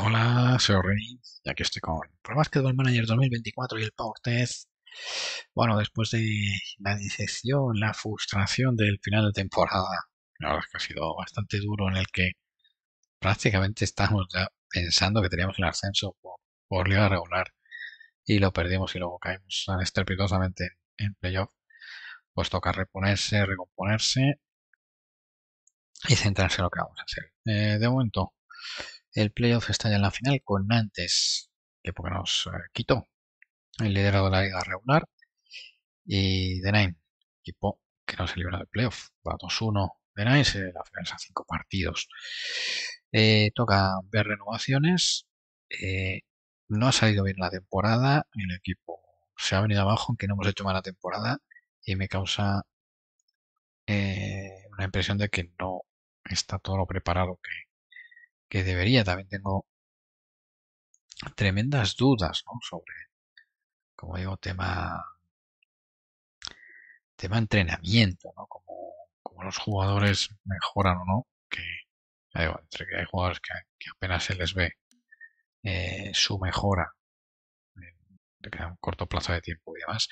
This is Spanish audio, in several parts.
Hola, soy Rey, y aquí estoy con que el Manager 2024 y el Power Test. Bueno, después de la decepción, la frustración del final de temporada, la verdad que ha sido bastante duro en el que prácticamente estábamos ya pensando que teníamos el ascenso por, liga regular y lo perdimos y luego caímos estrepitosamente en, playoff. Pues toca reponerse, recomponerse y centrarse en lo que vamos a hacer. Eh, de momento, el playoff está ya en la final con Nantes, que porque nos eh, quitó el liderado de la liga regular, y The equipo que no se libra del playoff. Va 2-1 The Nine, se la final es a cinco partidos. Eh, toca ver renovaciones. Eh, no ha salido bien la temporada, el equipo se ha venido abajo, aunque no hemos hecho mala temporada, y me causa una impresión de que no está todo lo preparado que, que debería. También tengo tremendas dudas ¿no? sobre, como digo, tema, tema entrenamiento, ¿no? como, como los jugadores mejoran o no, que entre que hay jugadores que, apenas se les ve eh, su mejora en, un corto plazo de tiempo y demás,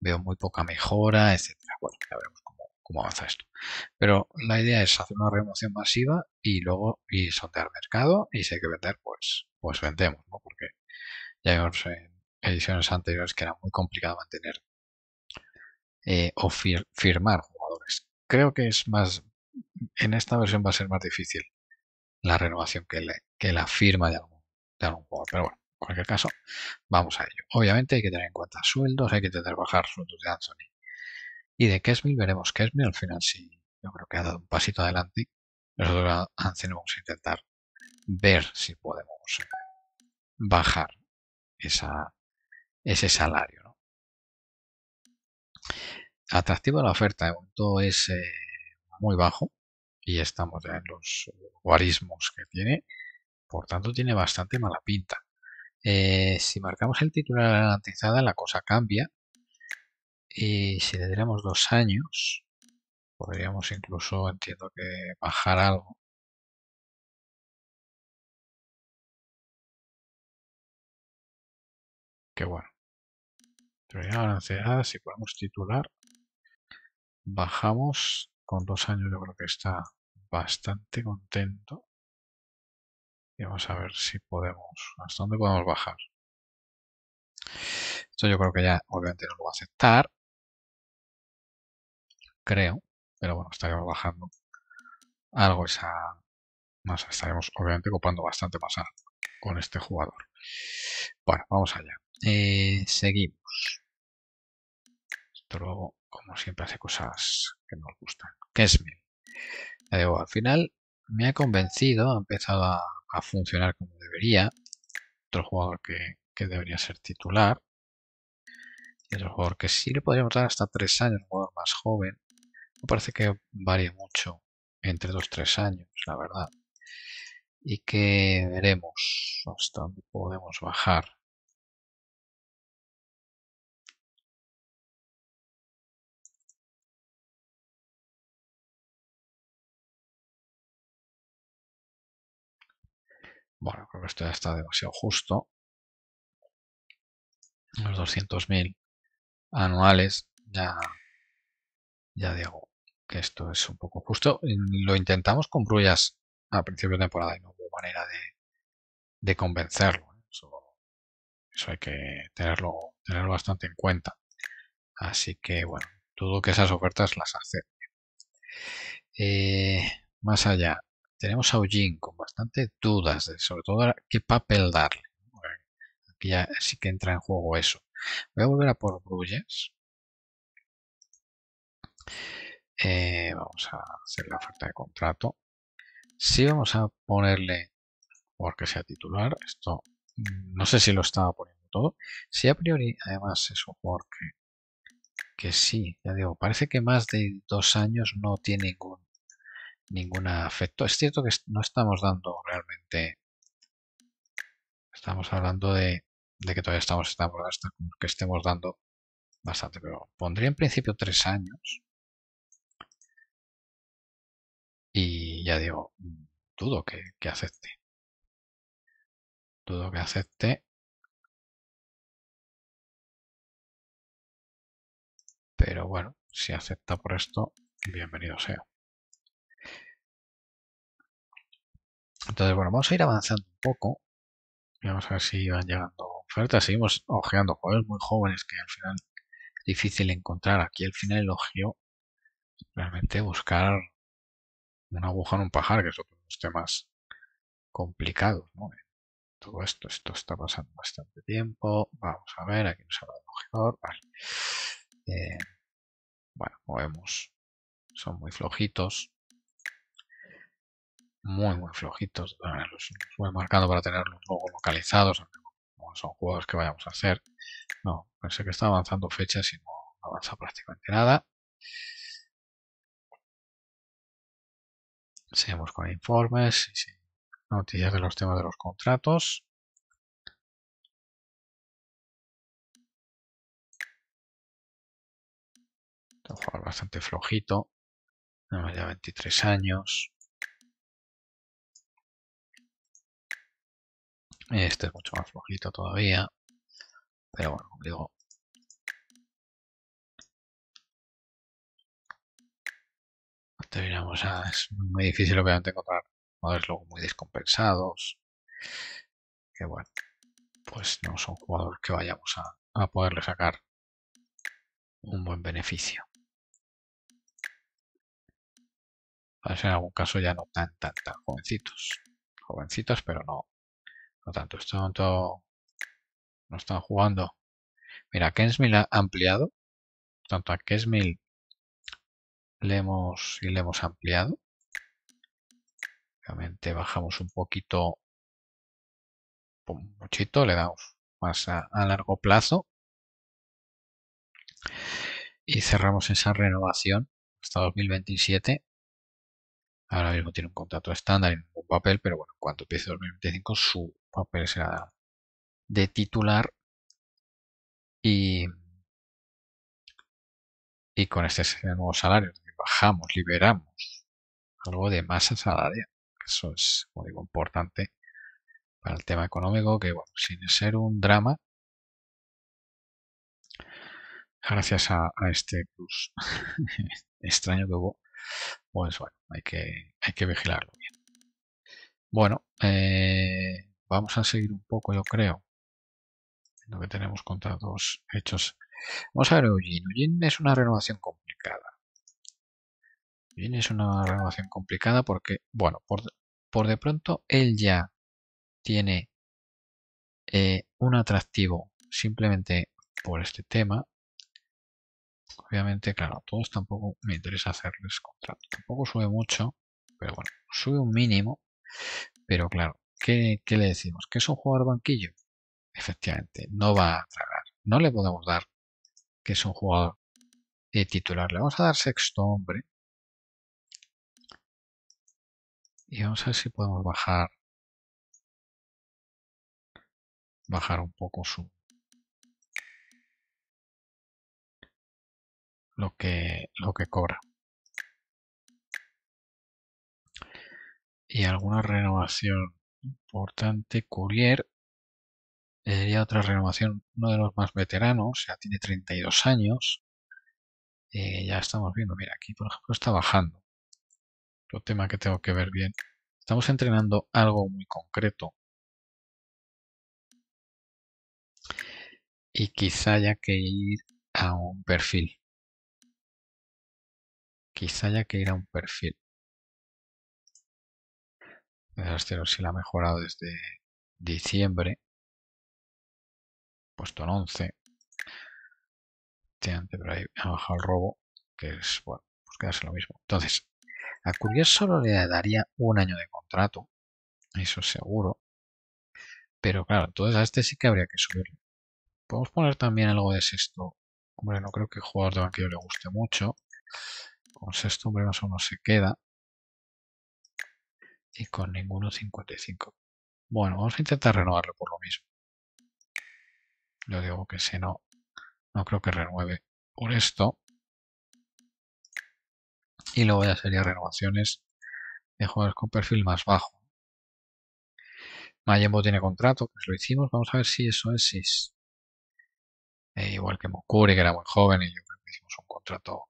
veo muy poca mejora, etcétera. Bueno, cómo avanza esto. Pero la idea es hacer una remoción masiva y luego y sondear mercado y si hay que vender, pues, pues vendemos, ¿no? Porque ya vimos en ediciones anteriores que era muy complicado mantener eh, o firmar jugadores. Creo que es más, en esta versión va a ser más difícil la renovación que, la firma de algún, jugador. Pero bueno, en cualquier caso, vamos a ello. Obviamente hay que tener en cuenta sueldos, hay que tener bajar sueldos de Anthony y de Kesmil veremos. Kesmil al final si yo creo que ha dado un pasito adelante. Nosotros vamos a intentar ver si podemos bajar ese salario. ¿no? Atractivo la oferta de momento es eh, muy bajo y estamos en los guarismos que tiene, por tanto tiene bastante mala pinta. Eh, si marcamos el titular garantizada la cosa cambia y si le diéramos dos años, podríamos incluso, entiendo que bajar algo. Qué bueno. Pero si podemos titular, bajamos con dos años, yo creo que está bastante contento. Y vamos a ver si podemos, hasta dónde podemos bajar. Esto yo creo que ya obviamente no lo va a aceptar creo, pero bueno, estaríamos bajando algo esa masa. Estaremos obviamente ocupando bastante masa con este jugador. Bueno, vamos allá. Eh, seguimos. Esto luego, como siempre, hace cosas que nos gustan. Kesmin. es al final me ha convencido, ha empezado a, funcionar como debería. Otro jugador que, que debería ser titular. Y es jugador que sí le podríamos dar hasta tres años, un jugador más joven parece que varía mucho entre los tres años, la verdad. Y que veremos hasta dónde podemos bajar. Bueno, creo que esto ya está demasiado justo. Los 200.000 anuales ya ya digo que esto es un poco justo. Lo intentamos con Bruyas a principio de temporada y no hubo manera de, convencerlo. ¿eh? Eso, hay que tenerlo, tenerlo bastante en cuenta. Así que bueno, dudo que esas ofertas las acepten. Eh, más allá, tenemos a Eugene con bastante dudas sobre todo qué papel darle. aquí ya sí que entra en juego eso. Voy a volver a por Bruyas. Eh, vamos a hacer la oferta de contrato. Si vamos a ponerle porque sea titular, esto mm, no sé si lo estaba poniendo todo. Si a priori, además, eso porque que sí, ya digo, parece que más de dos años no tiene ningún, ningún afecto. Es cierto que no estamos dando realmente, estamos hablando de, que todavía estamos, estamos, que estemos dando bastante, pero pondría en principio tres años Y ya digo, mm, dudo que, acepte. Dudo que acepte. Pero bueno, si acepta por esto, bienvenido sea. Entonces, bueno, vamos a ir avanzando un poco. Vamos a ver si van llegando ofertas. Seguimos ojeando juegos muy jóvenes que al final es difícil encontrar. Aquí al final elogio realmente buscar una aguja en un pajar, que es otro de los temas complicados. Todo esto, esto está pasando bastante tiempo. Vamos a ver, aquí nos habla mejor eh, bueno, movemos. Son muy flojitos. Muy, muy flojitos. los, voy marcando para tenerlos luego localizados, son juegos que vayamos a hacer. No, pensé que está avanzando fechas y no avanza prácticamente nada. Seguimos con informes y noticias de los temas de los contratos. Este Un bastante flojito. Tenemos ya 23 años. Este es mucho más flojito todavía. Pero bueno, como digo, Terminamos, ah, es muy, difícil obviamente encontrar jugadores luego muy descompensados. Que bueno, pues no son jugadores que vayamos a, poderle sacar un buen beneficio. A en algún caso ya no tan, tan, tan jovencitos. Jovencitos, pero no, no tanto. Esto no, están jugando. Mira, Kensmill ha ampliado. Tanto a Kensmill le hemos, y le hemos ampliado. Obviamente bajamos un poquito, un le damos más a, largo plazo. Y cerramos esa renovación hasta 2027 ahora mismo tiene un contrato estándar y un papel, pero bueno, cuando empiece 2025 su papel será de titular y, y con este nuevo salario bajamos, liberamos algo de masa salarial. Eso es, como importante para el tema económico, que bueno, sin ser un drama, gracias a, este plus extraño que hubo, pues bueno, hay que, hay que vigilarlo bien. Bueno, eh, vamos a seguir un poco, yo creo, lo que tenemos dos hechos. Vamos a ver Eugene. Eugene es una renovación completa Bien, es una renovación complicada porque, bueno, por, de pronto él ya tiene eh, un atractivo simplemente por este tema. Obviamente, claro, a todos tampoco me interesa hacerles contrato. Tampoco sube mucho, pero bueno, sube un mínimo. Pero claro, ¿qué, le decimos? ¿Que es un jugador banquillo? Efectivamente, no va a tragar. No le podemos dar que es un jugador eh, titular. Le vamos a dar sexto hombre y vamos a ver si podemos bajar bajar un poco su lo que lo que cobra y alguna renovación importante courier sería otra renovación uno de los más veteranos ya tiene 32 años eh, ya estamos viendo mira aquí por ejemplo está bajando tema que tengo que ver bien. Estamos entrenando algo muy concreto. Y quizá haya que ir a un perfil. Quizá haya que ir a un perfil. la ha mejorado desde diciembre. Puesto en 11. ha bajado el robo, que es, bueno, pues quedarse lo mismo. Entonces, a solo le daría un año de contrato, eso seguro. Pero claro, entonces a este sí que habría que subirlo. Podemos poner también algo de sexto. Hombre, no creo que el jugador de banquillo le guste mucho. Con sexto, hombre, más o menos se queda. Y con ninguno 55. Bueno, vamos a intentar renovarlo por lo mismo. Yo digo que si no, no creo que renueve por esto y luego ya sería renovaciones de jugadores con perfil más bajo. Mayembo tiene contrato, pues lo hicimos, vamos a ver si eso es, eh, igual que Mokuri, que era muy joven y yo creo que hicimos un contrato.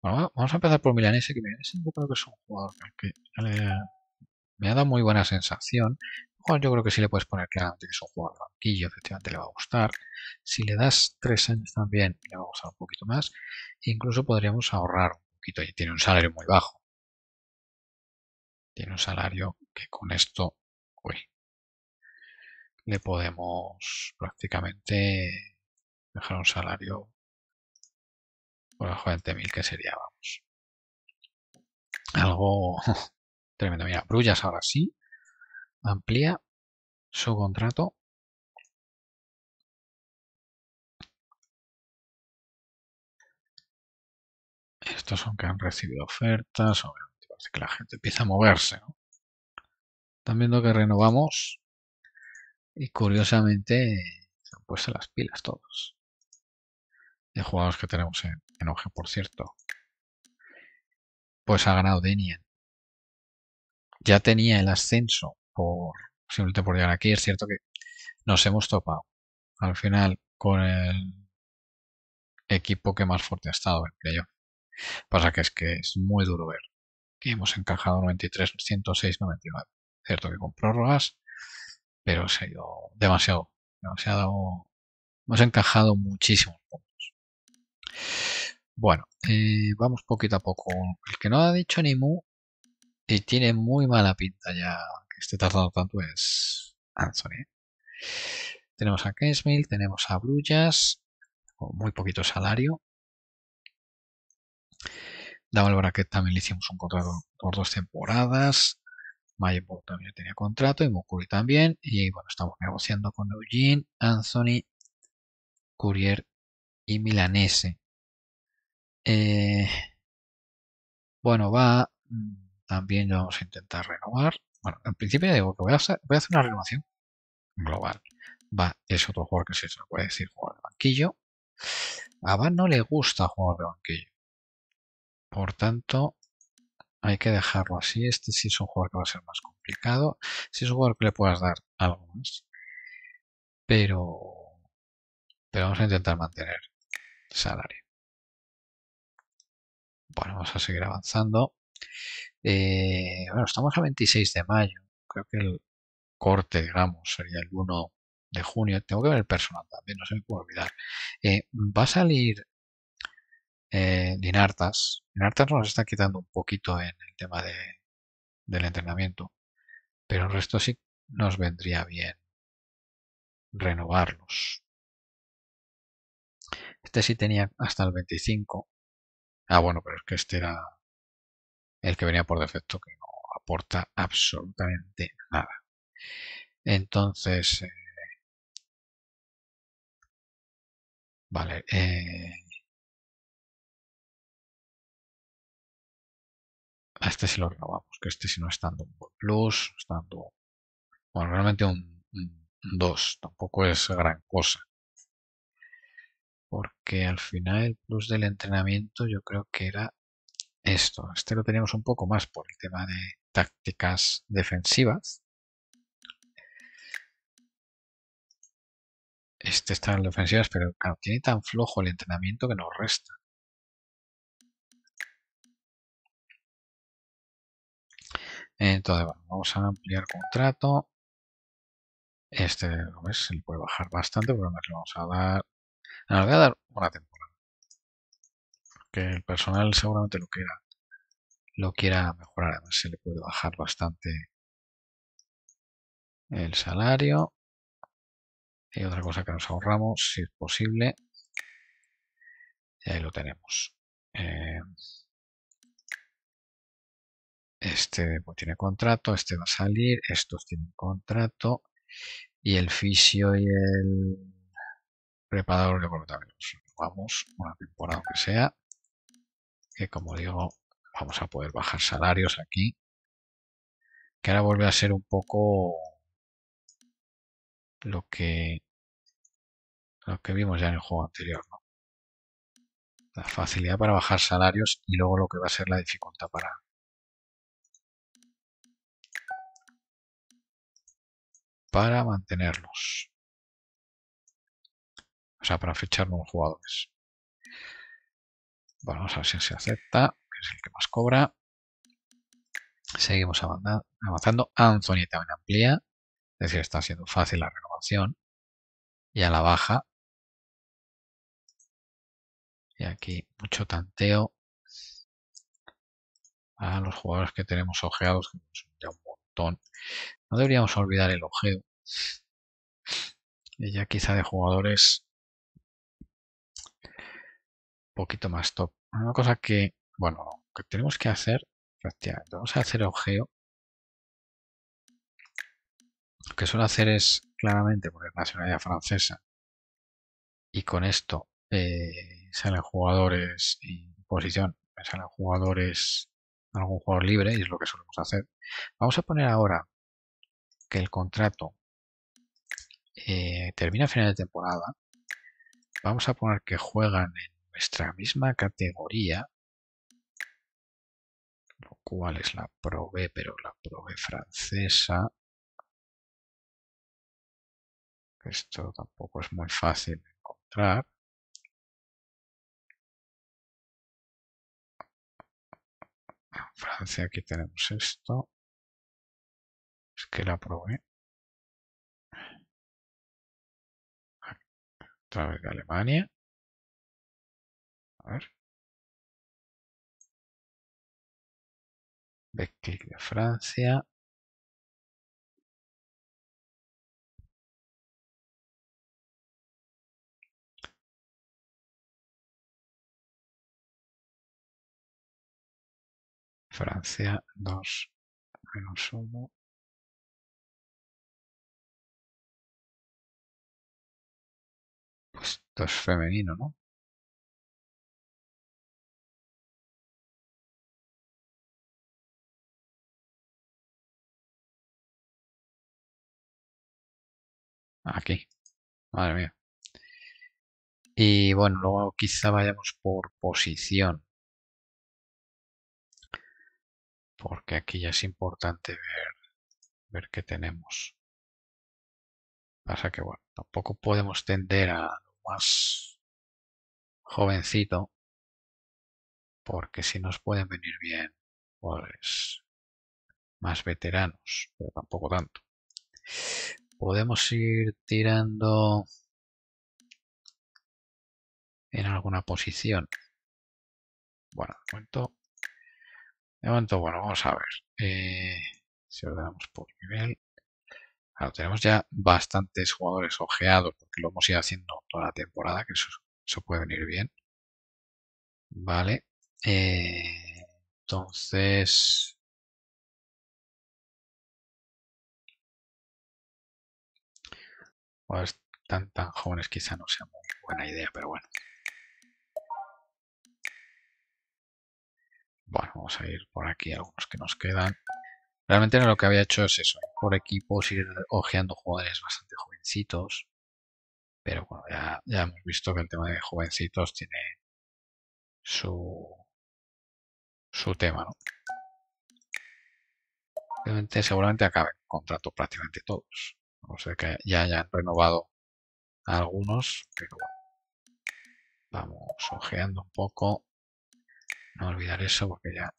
Bueno, vamos a empezar por Milanese, que es un jugador que eh, me ha dado muy buena sensación. yo creo que sí le puedes poner claramente que es un jugador tranquillo, banquillo, efectivamente le va a gustar. Si le das tres años también, le va a gustar un poquito más. Incluso podríamos ahorrar y tiene un salario muy bajo. Tiene un salario que con esto, le podemos prácticamente dejar un salario por debajo de 20.000 que sería, vamos. Algo tremendo. Mira, Brullas ahora sí amplía su contrato estos son que han recibido ofertas, obviamente parece que la gente empieza a moverse. ¿no? Están viendo que renovamos y curiosamente se han puesto las pilas todos. De jugadores que tenemos en, en OG, por cierto. Pues ha ganado Denian. Ya tenía el ascenso por simplemente por llegar aquí. Es cierto que nos hemos topado al final con el equipo que más fuerte ha estado en playoff. Pasa que es que es muy duro ver que hemos encajado 93, 106, 99. Cierto que con prórrogas, pero se ha ido demasiado, demasiado. Hemos encajado muchísimos puntos. Bueno, eh, vamos poquito a poco. El que no ha dicho ni mu y tiene muy mala pinta ya que esté tardando tanto es Anthony. Tenemos a Kensmill, tenemos a brullas con muy poquito salario. Daval Bracket también le hicimos un contrato por dos temporadas. mayer también tenía contrato y Mukuri también. Y bueno, estamos negociando con Eugene, Anthony, Courier y Milanese. Eh, bueno, va. Mm, también vamos a intentar renovar. Bueno, al principio ya digo que voy a hacer, voy a hacer una renovación global. Va, es otro jugador que se puede decir jugador de banquillo. A Van no le gusta jugar de banquillo. Por tanto, hay que dejarlo así. Este sí es un jugador que va a ser más complicado. Si es un jugador que le puedas dar algo más. Pero, pero vamos a intentar mantener salario. Bueno, vamos a seguir avanzando. Eh, bueno, estamos a 26 de mayo. Creo que el corte, digamos, sería el 1 de junio. Tengo que ver el personal también, no se me puede olvidar. Eh, va a salir Dinartas Inartas nos está quitando un poquito en el tema de, del entrenamiento, pero el resto sí nos vendría bien renovarlos. Este sí tenía hasta el 25. Ah, bueno, pero es que este era el que venía por defecto, que no aporta absolutamente nada. Entonces, eh, vale, eh, a este sí lo grabamos, que este sí no está dando un plus, está dando, bueno, realmente un, 2, tampoco es gran cosa. Porque al final el plus del entrenamiento yo creo que era esto. Este lo teníamos un poco más por el tema de tácticas defensivas. Este está en defensivas, pero claro, tiene tan flojo el entrenamiento que nos resta. Entonces, vamos a ampliar contrato. Este, ¿ves? Se le puede bajar bastante, pero le vamos a dar... a dar una temporada. Porque el personal seguramente lo quiera, lo quiera mejorar. Además, se le puede bajar bastante el salario. Y otra cosa que nos ahorramos, si es posible. ahí eh, lo tenemos. Eh, este pues tiene contrato, este va a salir, estos tienen contrato y el fisio y el preparador de portaaviones. Vamos, una temporada que sea, que como digo, vamos a poder bajar salarios aquí. Que ahora vuelve a ser un poco lo que lo que vimos ya en el juego anterior, ¿no? La facilidad para bajar salarios y luego lo que va a ser la dificultad para para mantenerlos. O sea, para fichar nuevos jugadores. vamos a ver si se acepta, que es el que más cobra. Seguimos avanzando. Anthony también amplía. Es decir, está siendo fácil la renovación. Y a la baja. Y aquí mucho tanteo a los jugadores que tenemos ojeados, que son ya un montón. No deberíamos olvidar el ojeo. ya quizá de jugadores un poquito más top. Una cosa que, bueno, que tenemos que hacer, prácticamente, vamos a hacer ojeo. Lo que suelo hacer es claramente poner nacionalidad francesa y con esto eh, salen jugadores en posición, salen jugadores, algún jugador libre y es lo que solemos hacer. Vamos a poner ahora el contrato eh, termina a final de temporada, vamos a poner que juegan en nuestra misma categoría, lo cual es la Pro pero la Pro francesa. Esto tampoco es muy fácil de encontrar. Francia aquí tenemos esto que la probé. Otra vez de Alemania. A ver. De clic de Francia. Francia 2 menos 1 Esto es femenino, ¿no? Aquí. Madre mía. Y bueno, luego quizá vayamos por posición. Porque aquí ya es importante ver, ver qué tenemos. Pasa que, bueno, tampoco podemos tender a más jovencito, porque si nos pueden venir bien, pues más veteranos, pero tampoco tanto. Podemos ir tirando en alguna posición. Bueno, de momento, bueno, vamos a ver. Eh, si ordenamos por nivel tenemos ya bastantes jugadores ojeados porque lo hemos ido haciendo toda la temporada, que eso, puede venir bien. Vale. Eh, entonces. Pues tan, jóvenes quizá no sea muy buena idea, pero bueno. Bueno, vamos a ir por aquí algunos que nos quedan. Realmente lo que había hecho es eso, por equipos ir ojeando jugadores bastante jovencitos. Pero bueno, ya, hemos visto que el tema de jovencitos tiene su, su tema, ¿no? Seguramente, seguramente acaben contrato prácticamente todos. o sea que ya hayan renovado algunos, que bueno. Vamos ojeando un poco. No olvidar eso porque ya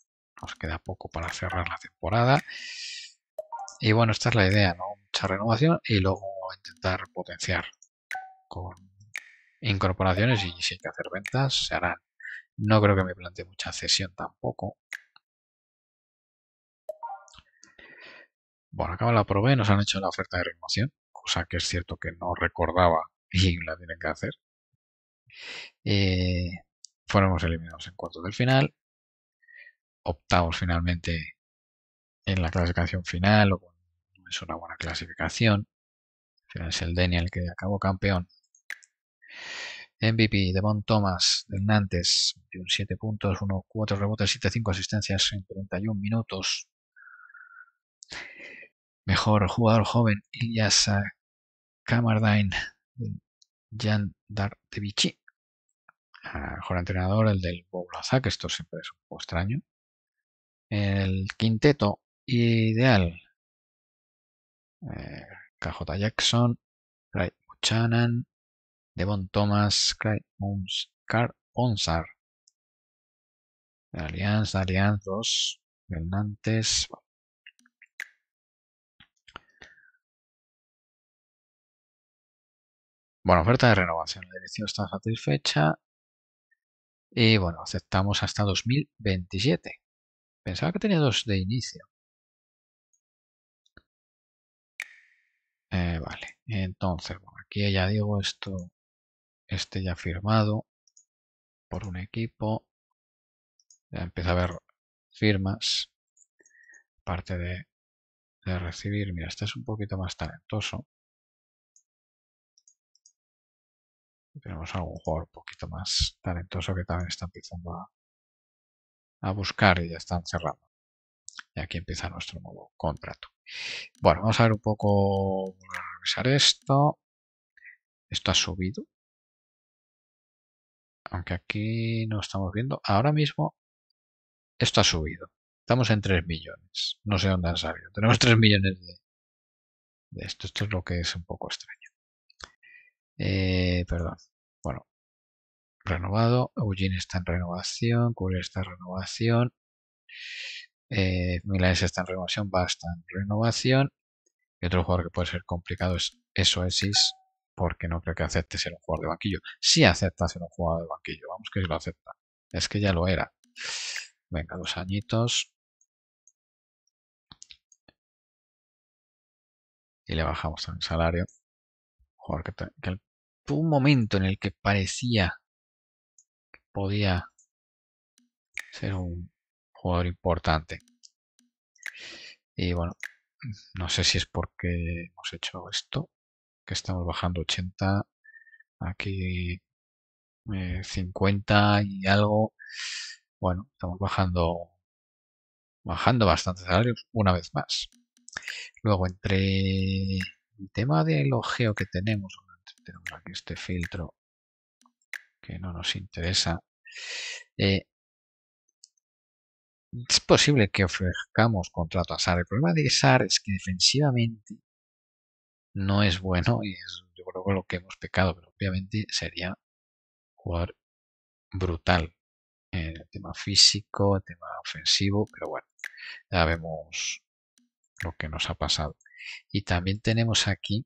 nos queda poco para cerrar la temporada. Y bueno, esta es la idea, ¿no? Mucha renovación y luego intentar potenciar con incorporaciones y si hay que hacer ventas, se harán. No creo que me plantee mucha cesión tampoco. Bueno, acaba la probé, nos han hecho la oferta de renovación, cosa que es cierto que no recordaba y la tienen que hacer. Eh, fuéramos eliminados en cuartos del final octavos finalmente en la clasificación final o es una buena clasificación. Al final es el Daniel que acabó campeón. MVP, Devon Thomas, del Nantes, 7 puntos, 1, 4 rebotes, 7, 5 asistencias en 31 minutos. Mejor jugador joven, Ilias Camardine Jan Dartevici. Ah, mejor entrenador, el del que esto siempre es un poco extraño el quinteto ideal. Eh, KJ Jackson, Craig Buchanan, Devon Thomas, Craig onsar Carl Alianza, Alianza 2, Nantes Bueno, oferta de renovación. La dirección está satisfecha. Y bueno, aceptamos hasta 2027. Pensaba que tenía dos de inicio. Eh, vale, entonces, bueno, aquí ya digo esto, este ya firmado por un equipo. Ya empieza a haber firmas. Parte de, de recibir, mira, este es un poquito más talentoso. Tenemos algún jugador un poquito más talentoso que también está empezando a, a buscar y ya están cerrando. Y aquí empieza nuestro nuevo contrato. Bueno, vamos a ver un poco, a revisar esto. Esto ha subido. Aunque aquí no estamos viendo. Ahora mismo esto ha subido. Estamos en 3 millones. No sé dónde han salido. Tenemos 3 millones de, de esto. Esto es lo que es un poco extraño. Eh, perdón. Bueno, renovado, Eugene está en renovación, Curia está en renovación, eh, Milanes está en renovación, Basta en renovación. Y otro jugador que puede ser complicado es Esoesis, porque no creo que acepte ser un jugador de banquillo. Si sí acepta ser un jugador de banquillo, vamos que lo acepta. Es que ya lo era. Venga, dos añitos. Y le bajamos el salario. Jugador que, que un momento en el que parecía podía ser un jugador importante. Y bueno, no sé si es porque hemos hecho esto, que estamos bajando 80, aquí 50 eh, y algo. Bueno, estamos bajando, bajando bastante salarios una vez más. Luego, entre el tema de elogio que tenemos, tenemos aquí este filtro que no nos interesa. Eh, es posible que ofrezcamos contrato a Sar. El problema de Sar es que defensivamente no es bueno y es yo creo que lo que hemos pecado, pero obviamente sería jugar brutal en el tema físico, el tema ofensivo, pero bueno, ya vemos lo que nos ha pasado. Y también tenemos aquí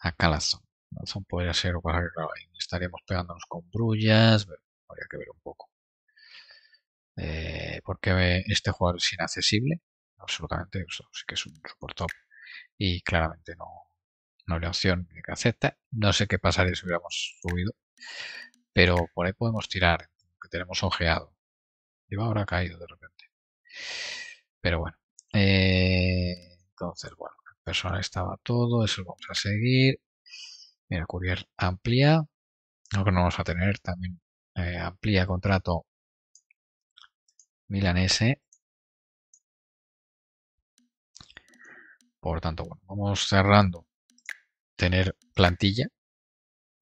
a Calazón. Amazon podría ser, o estaríamos pegándonos con brullas, habría que ver un poco. Eh, porque este jugador es inaccesible, absolutamente, eso sí que es un support top y claramente no, no le opción que acepta. No sé qué pasaría si hubiéramos subido, pero por ahí podemos tirar, que tenemos ojeado. Lleva ahora caído de repente. Pero bueno, eh, entonces, bueno, el personal estaba todo, eso lo vamos a seguir. Mira, Courier amplía, que no vamos a tener también, Amplia eh, amplía contrato milanese. Por tanto, bueno, vamos cerrando. Tener plantilla,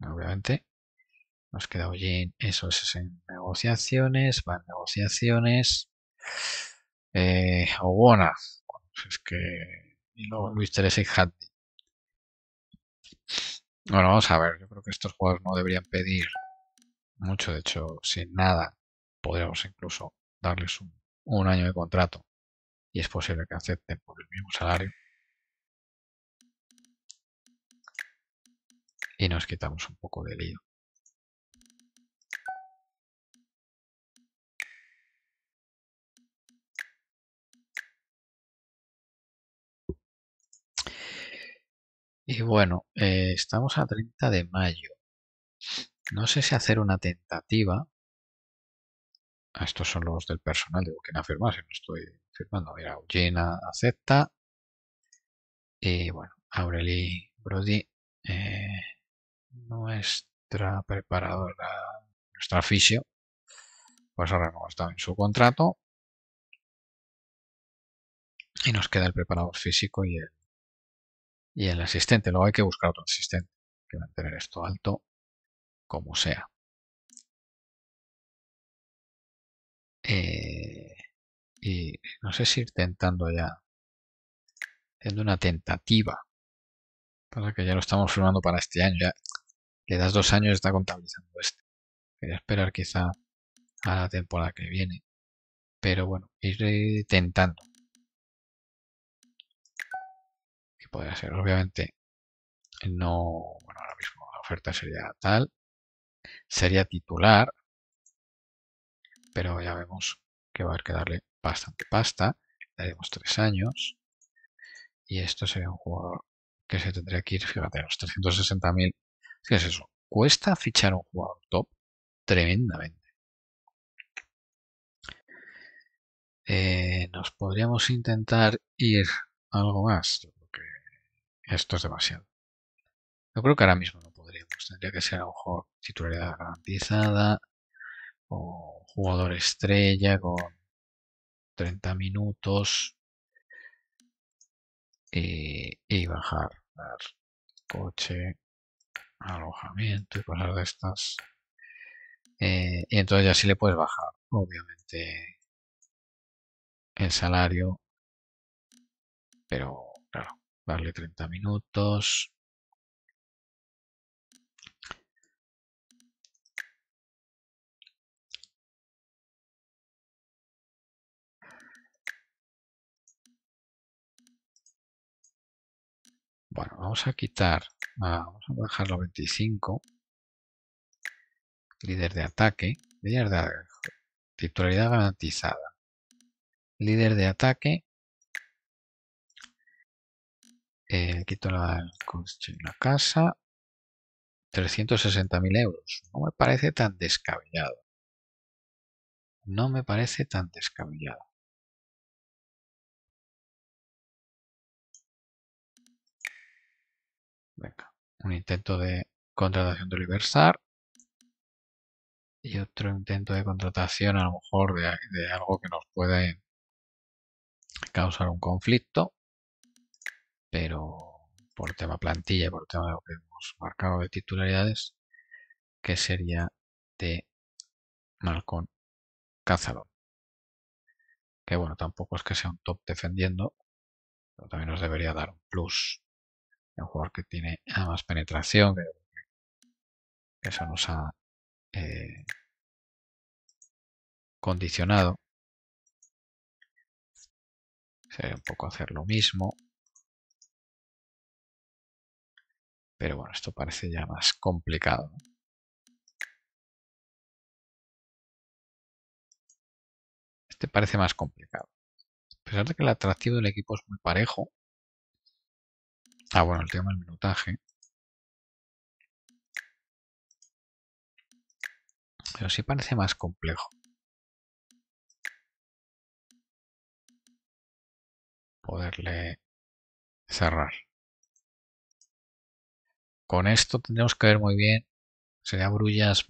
obviamente. Nos queda Ogin, eso es en negociaciones, van negociaciones. Eh, es que. Y luego Luis Teresa y bueno, vamos a ver, yo creo que estos jugadores no deberían pedir mucho, de hecho, sin nada, podríamos incluso darles un, un año de contrato y es posible que acepten por el mismo salario. Y nos quitamos un poco de lío. Y bueno, eh, estamos a 30 de mayo. No sé si hacer una tentativa. estos son los del personal, digo, que no firmado? no estoy firmando. Mira, Eugena acepta. Y bueno, Aureli Brody, eh, nuestra preparadora, nuestra fisio, pues ahora no está en su contrato. Y nos queda el preparador físico y el y el asistente. Luego hay que buscar otro asistente que mantener esto alto como sea. Eh, y no sé si ir tentando ya, haciendo una tentativa. Para que ya lo estamos firmando para este año. Ya le das dos años y está contabilizando este. Quería esperar quizá a la temporada que viene. Pero bueno, ir eh, tentando. podría ser. Obviamente, no, bueno, ahora mismo la oferta sería tal, sería titular, pero ya vemos que va a haber que darle bastante pasta, daremos tres años, y esto sería un jugador que se tendría que ir, fíjate, los 360.000, ¿qué es eso? Cuesta fichar un jugador top tremendamente. Eh, nos podríamos intentar ir algo más. Esto es demasiado. Yo creo que ahora mismo no podríamos. Tendría que ser a lo mejor titularidad garantizada o jugador estrella con 30 minutos y, bajar coche, alojamiento y cosas de estas. Eh, y entonces ya sí le puedes bajar, obviamente, el salario, pero darle 30 minutos. Bueno, vamos a quitar, ah, vamos a dejarlo 25. Líder de ataque, líder de titularidad garantizada. Líder de ataque, eh, quito la, la casa, 360.000 euros. No me parece tan descabellado. No me parece tan descabellado. Venga, un intento de contratación de Universal y otro intento de contratación a lo mejor de, de algo que nos puede causar un conflicto pero por tema plantilla y por tema de lo que hemos marcado de titularidades, que sería de Malcón Cazador. Que bueno, tampoco es que sea un top defendiendo, pero también nos debería dar un plus. Un jugador que tiene más penetración, que eso nos ha eh, condicionado. Sería un poco hacer lo mismo. Pero bueno, esto parece ya más complicado. Este parece más complicado. A pesar de que el atractivo del equipo es muy parejo. Ah, bueno, el tema del minutaje. Pero sí parece más complejo. Poderle cerrar. Con esto tendremos que ver muy bien. Sería Brullas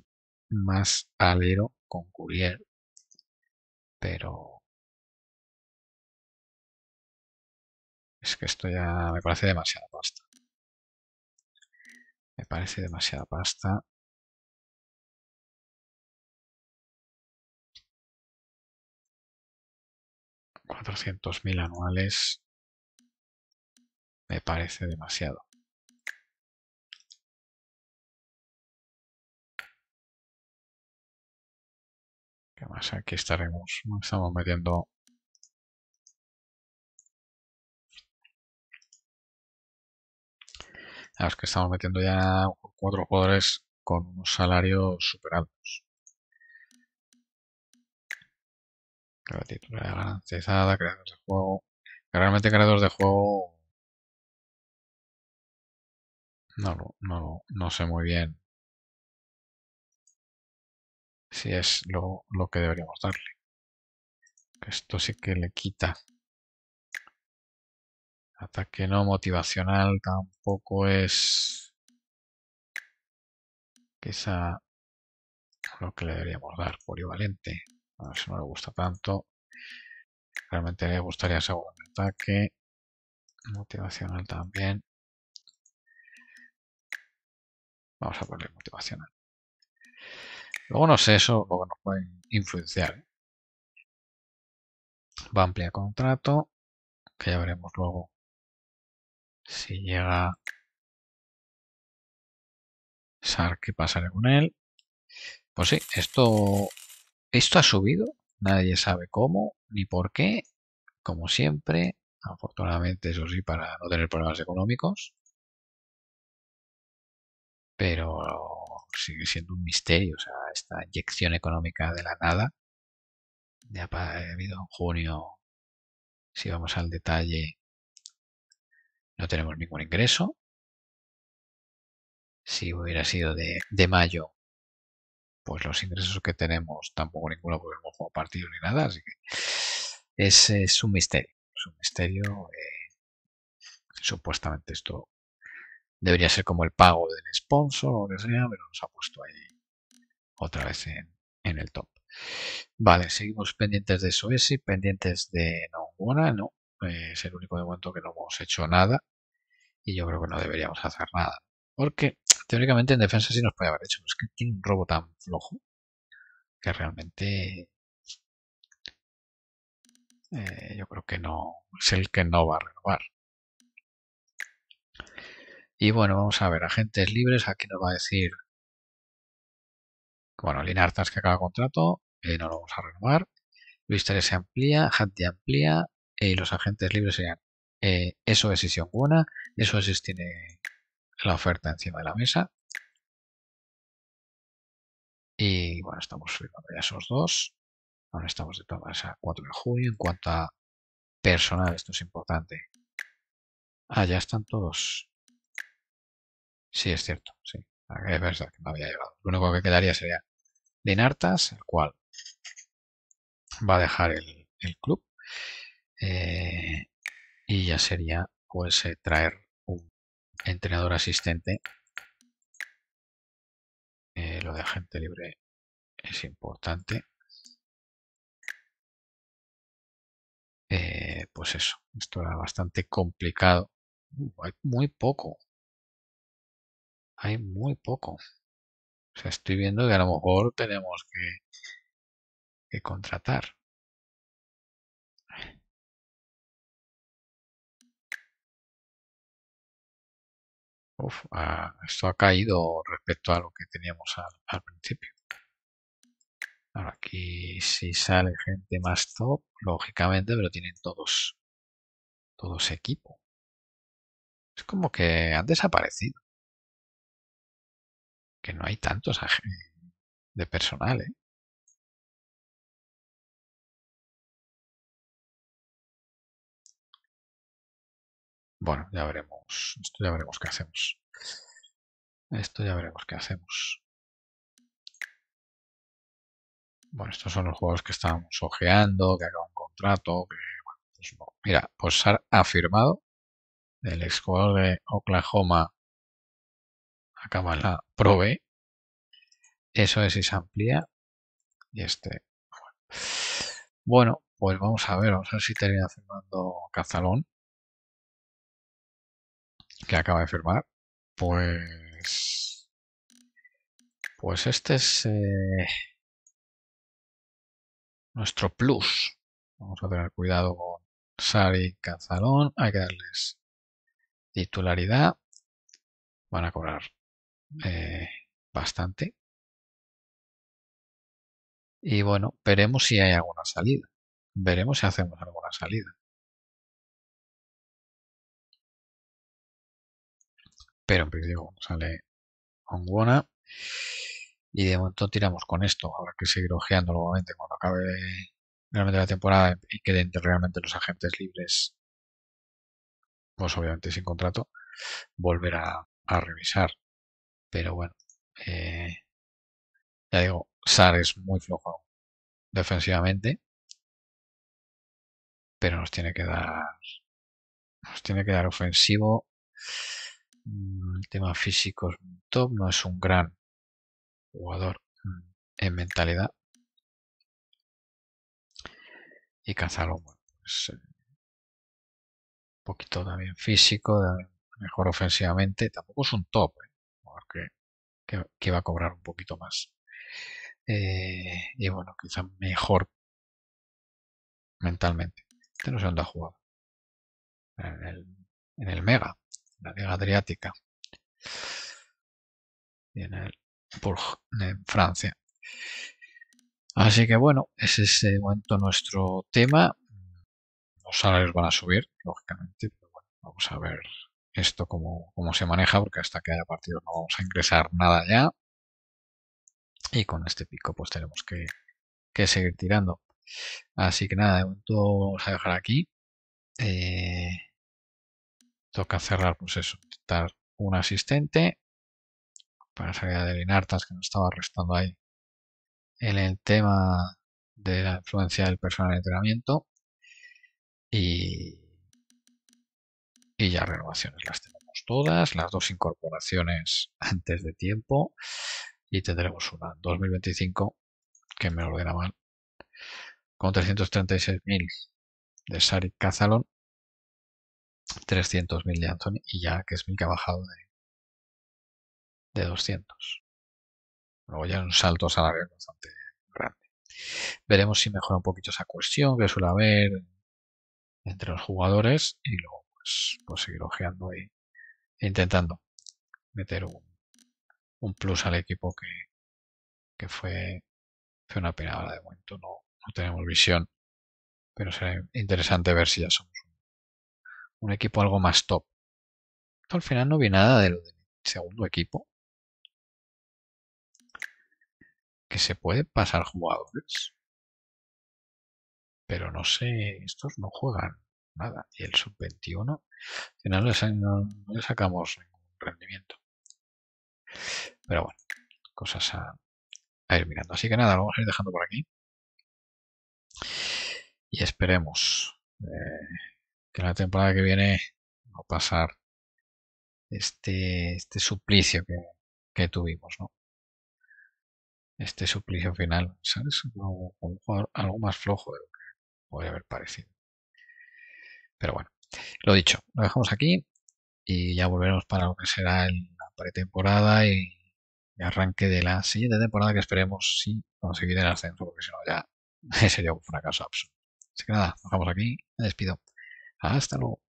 más alero con courier, Pero... Es que esto ya me parece demasiada pasta. Me parece demasiada pasta. mil anuales me parece demasiado. Aquí estaremos. Estamos metiendo a los que estamos metiendo ya cuatro jugadores con unos salarios super altos. Titularidad garantizada, creadores de juego. Realmente creadores de juego no, no, no, no sé muy bien si es lo, lo que deberíamos darle. Esto sí que le quita. Ataque no motivacional tampoco es quizá lo que le deberíamos dar. Polivalente. A ver si no le gusta tanto. Realmente le gustaría seguro ataque. Motivacional también. Vamos a poner motivacional. Luego no sé eso, luego nos puede influenciar. ¿eh? Va a ampliar contrato, que ya veremos luego si llega Sar, qué pasará con él. Pues sí, esto, esto ha subido, nadie sabe cómo ni por qué, como siempre, afortunadamente eso sí, para no tener problemas económicos. Pero pues, sigue siendo un misterio. O sea, esta inyección económica de la nada. Ya ha habido en junio, si vamos al detalle, no tenemos ningún ingreso. Si hubiera sido de, de mayo, pues los ingresos que tenemos tampoco ninguno porque hemos partido ni nada. Así que es, es un misterio. Es un misterio. Eh, supuestamente esto Debería ser como el pago del sponsor o lo que sea, pero nos ha puesto ahí otra vez en, el top. Vale, seguimos pendientes de SOESI, pendientes de Nongona, no. Es el único de momento que no hemos hecho nada y yo creo que no deberíamos hacer nada. Porque teóricamente en defensa sí nos puede haber hecho, es que tiene un robo tan flojo que realmente eh, yo creo que no es el que no va a renovar. Y bueno, vamos a ver, agentes libres, aquí nos va a decir, bueno, Linartas que acaba contrato, eh, no lo vamos a renovar. Luis se amplía, Hanti amplía, eh, y los agentes libres serían eh, eso es decisión Buena, eso es tiene la oferta encima de la mesa. Y bueno, estamos firmando ya esos dos. Ahora estamos de todas a 4 de junio En cuanto a personal, esto es importante. Ah, ya están todos Sí, es cierto, sí. Ah, es verdad que me había llevado. Lo único que quedaría sería Linartas, el cual va a dejar el, club. Eh, y ya sería pues eh, traer un entrenador asistente. Eh, lo de agente libre es importante. pues eso, esto era bastante complicado. Hay Muy poco, hay muy poco. O sea, estoy viendo que a lo mejor tenemos que, que contratar. Uf, ah, esto ha caído respecto a lo que teníamos al, al principio. Ahora aquí si sale gente más top, lógicamente, pero tienen todos, todos equipo. Es como que han desaparecido que no hay tantos de personal, ¿eh? Bueno, ya veremos. Esto ya veremos qué hacemos. Esto ya veremos qué hacemos. Bueno, estos son los juegos que estamos ojeando, que haga un contrato, que pues Mira, pues ha firmado. El jugador de Oklahoma acaba ah, la provee. Eso es si se amplía. Y este. Bueno, pues vamos a ver, vamos a ver si termina firmando Cazalón. Que acaba de firmar. Pues. Pues este es. Eh, nuestro plus. Vamos a tener cuidado con Sari y Cazalón. Hay que darles titularidad. Van a cobrar eh, bastante. Y bueno, veremos si hay alguna salida. Veremos si hacemos alguna salida. Pero en principio sale Onguona. Y de momento tiramos con esto. Habrá que seguir ojeando nuevamente cuando acabe realmente la temporada y queden realmente los agentes libres, pues obviamente sin contrato, volver a revisar pero bueno, eh, ya digo, Sar es muy flojo defensivamente. Pero nos tiene que dar. Nos tiene que dar ofensivo. Mm, el tema físico es un top. No es un gran jugador en mentalidad. Y Cazalo, bueno, pues, eh, un poquito también físico, mejor ofensivamente. Tampoco es un top. Eh que, iba va a cobrar un poquito más. Eh, y bueno, quizá mejor mentalmente. Este no sé dónde ha jugado. En el, Mega, en la Liga Adriática. Y en el en Francia. Así que bueno, ese es de momento nuestro tema. Los salarios van a subir, lógicamente, pero bueno, vamos a ver esto como cómo se maneja, porque hasta que haya partido no vamos a ingresar nada ya. Y con este pico pues tenemos que, seguir tirando. Así que nada, de momento vamos a dejar aquí. Eh, toca cerrar, pues eso, dar un asistente para salir de Linartas que nos estaba restando ahí en el tema de la influencia del personal de entrenamiento y, y ya renovaciones las tenemos todas, las dos incorporaciones antes de tiempo y tendremos una 2025 que me ordena mal con 336.000 de Sari Cazalón, 300.000 de Anthony y ya que es mi que ha bajado de, de 200. Luego ya un salto salarial bastante grande. Veremos si mejora un poquito esa cuestión que suele haber entre los jugadores y luego pues, seguir ojeando e intentando meter un, plus al equipo que, que fue, fue, una pena ahora de momento no, no tenemos visión pero será interesante ver si ya somos un, equipo algo más top al final no vi nada de lo del segundo equipo que se puede pasar jugadores pero no sé estos no juegan nada. Y el sub-21, al final no, le sacamos ningún rendimiento. Pero bueno, cosas a, ir mirando. Así que nada, lo vamos a ir dejando por aquí. Y esperemos eh, que la temporada que viene no pasar este, este suplicio que, que tuvimos, Este suplicio final, ¿sabes? un algo más flojo de lo que podría haber parecido. Pero bueno, lo dicho, lo dejamos aquí y ya volveremos para lo que será la pretemporada y arranque de la siguiente temporada que esperemos si sí, conseguir el ascenso, porque si no ya sería un fracaso absoluto. Así que nada, nos dejamos aquí, me despido. Hasta luego.